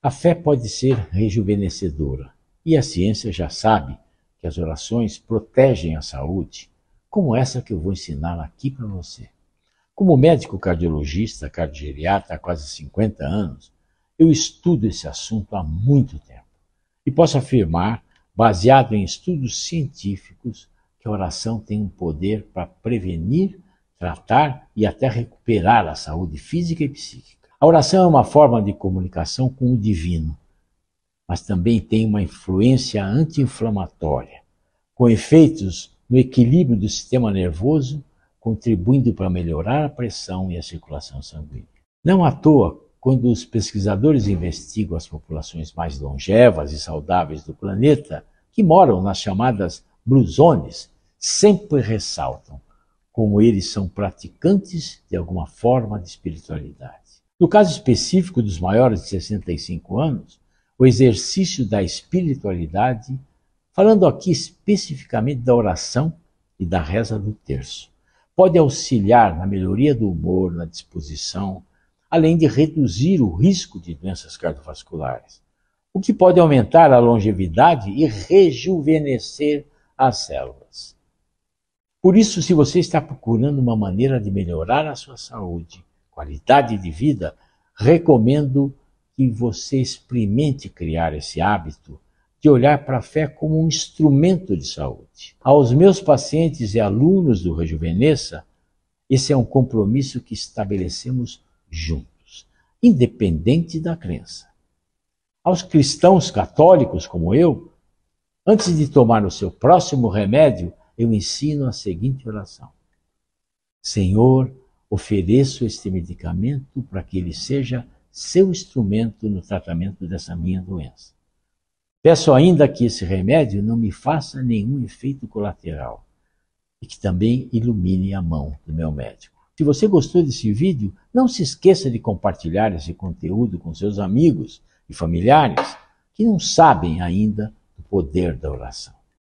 A fé pode ser rejuvenescedora, e a ciência já sabe que as orações protegem a saúde, como essa que eu vou ensinar aqui para você. Como médico cardiologista, cardiogeriata há quase 50 anos, eu estudo esse assunto há muito tempo e posso afirmar, baseado em estudos científicos, que a oração tem um poder para prevenir, tratar e até recuperar a saúde física e psíquica. A oração é uma forma de comunicação com o divino, mas também tem uma influência anti-inflamatória, com efeitos no equilíbrio do sistema nervoso, contribuindo para melhorar a pressão e a circulação sanguínea. Não à toa, quando os pesquisadores investigam as populações mais longevas e saudáveis do planeta, que moram nas chamadas Blue Zones, sempre ressaltam como eles são praticantes de alguma forma de espiritualidade. No caso específico dos maiores de 65 anos, o exercício da espiritualidade, falando aqui especificamente da oração e da reza do terço, pode auxiliar na melhoria do humor, na disposição, além de reduzir o risco de doenças cardiovasculares, o que pode aumentar a longevidade e rejuvenescer as células. Por isso, se você está procurando uma maneira de melhorar a sua saúde, qualidade de vida, recomendo que você experimente criar esse hábito de olhar para a fé como um instrumento de saúde. Aos meus pacientes e alunos do Rejuvenesça, esse é um compromisso que estabelecemos juntos, independente da crença. Aos cristãos católicos como eu, antes de tomar o seu próximo remédio, eu ensino a seguinte oração: Senhor, ofereço este medicamento para que ele seja seu instrumento no tratamento dessa minha doença. Peço ainda que esse remédio não me faça nenhum efeito colateral e que também ilumine a mão do meu médico. Se você gostou desse vídeo, não se esqueça de compartilhar esse conteúdo com seus amigos e familiares que não sabem ainda do poder da oração.